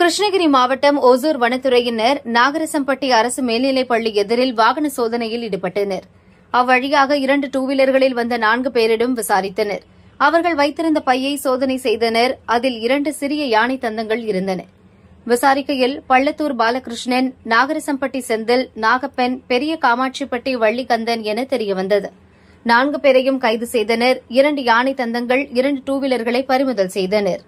கிருஷ்ணகிரி மாவட்டம் ஓசூர் வனத்துறையினர் நாகரசம்பட்டி அரசு மேல்நிலைப் பள்ளி எதிரில் வாகன சோதனையில் ஈடுபட்டனர் அவ்வழியாக இரண்டு டூ வீலர்களில் வந்த நான்கு பேரிடம் விசாரித்தனர் அவர்கள் வைத்திருந்த பையை சோதனை செய்தனர் அதில் இரண்டு சிறிய யானை தந்தங்கள் இருந்தன விசாரிக்கையில் பள்ளத்தூர் பாலகிருஷ்ணன் நாகரசம்பட்டி செந்தில் நாகப்பன் பெரிய காமாட்சிப்பட்டி வள்ளிகந்தன் என தெரியவந்தது நான்கு பேரையும் கைது செய்தனர் இரண்டு யானை தந்தங்கள் இரண்டு டூ வீலர்களை பறிமுதல் செய்தனா்